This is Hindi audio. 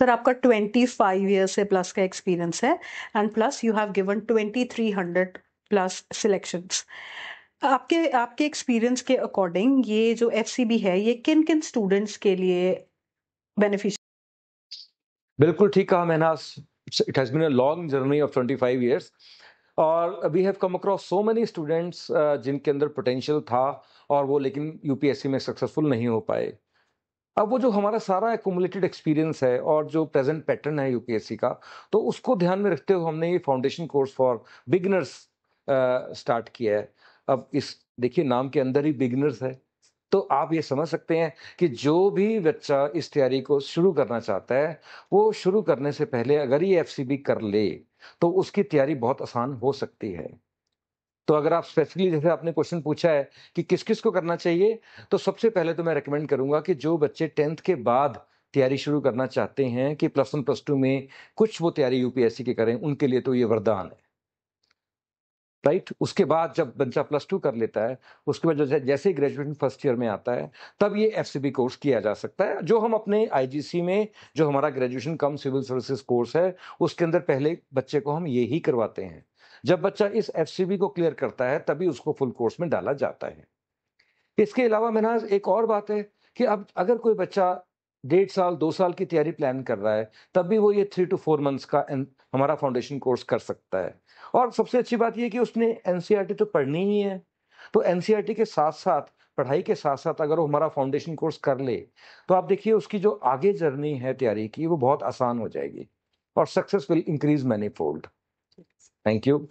सर आपका ट्वेंटी फाइव ईयर से प्लस का एक्सपीरियंस है and plus you have given twenty three hundred plus selections आपके आपके एक्सपीरियंस के अकॉर्डिंग ये जो एफ है ये किन किन स्टूडेंट्स के लिए बेनिफिशियल बिल्कुल ठीक कहा महनास it has been a long journey of 25 years और we have come across so many students जिनके अंदर पोटेंशियल था और वो लेकिन यूपीएससी में सक्सेसफुल नहीं हो पाए अब वो जो हमारा सारा एकोमुलेटेड एक्सपीरियंस है और जो प्रेजेंट पैटर्न है यूपीएससी का तो उसको ध्यान में रखते हुए हमने ये foundation course for beginners start किया है अब इस देखिए नाम के अंदर ही बिगनर्स है तो आप ये समझ सकते हैं कि जो भी बच्चा इस तैयारी को शुरू करना चाहता है वो शुरू करने से पहले अगर ये एफ कर ले तो उसकी तैयारी बहुत आसान हो सकती है तो अगर आप स्पेसिफिकली जैसे आपने क्वेश्चन पूछा है कि किस किस को करना चाहिए तो सबसे पहले तो मैं रिकमेंड करूंगा कि जो बच्चे टेंथ के बाद तैयारी शुरू करना चाहते हैं कि प्लस वन प्लस टू में कुछ वो तैयारी यूपीएससी की करें उनके लिए तो ये वरदान है राइट right? उसके बाद जब बच्चा प्लस टू कर लेता है उसके बाद जैसे जैसे ही ग्रेजुएशन फर्स्ट ईयर में आता है तब ये एफ कोर्स किया जा सकता है जो हम अपने आईजीसी में जो हमारा graduation cum civil services course है उसके अंदर पहले बच्चे को हम ये ही करवाते हैं जब बच्चा इस एफ को क्लियर करता है तभी उसको फुल कोर्स में डाला जाता है इसके अलावा मिनाज एक और बात है कि अब अगर कोई बच्चा डेढ़ साल दो साल की तैयारी प्लान कर रहा है तब भी वो ये थ्री टू फोर मंथ्स का हमारा फाउंडेशन कोर्स कर सकता है और सबसे अच्छी बात यह कि उसने एन e तो पढ़नी ही है तो एन e के साथ साथ पढ़ाई के साथ साथ अगर वो हमारा फाउंडेशन कोर्स कर ले तो आप देखिए उसकी जो आगे जर्नी है तैयारी की वो बहुत आसान हो जाएगी और success will increase many fold Thank you.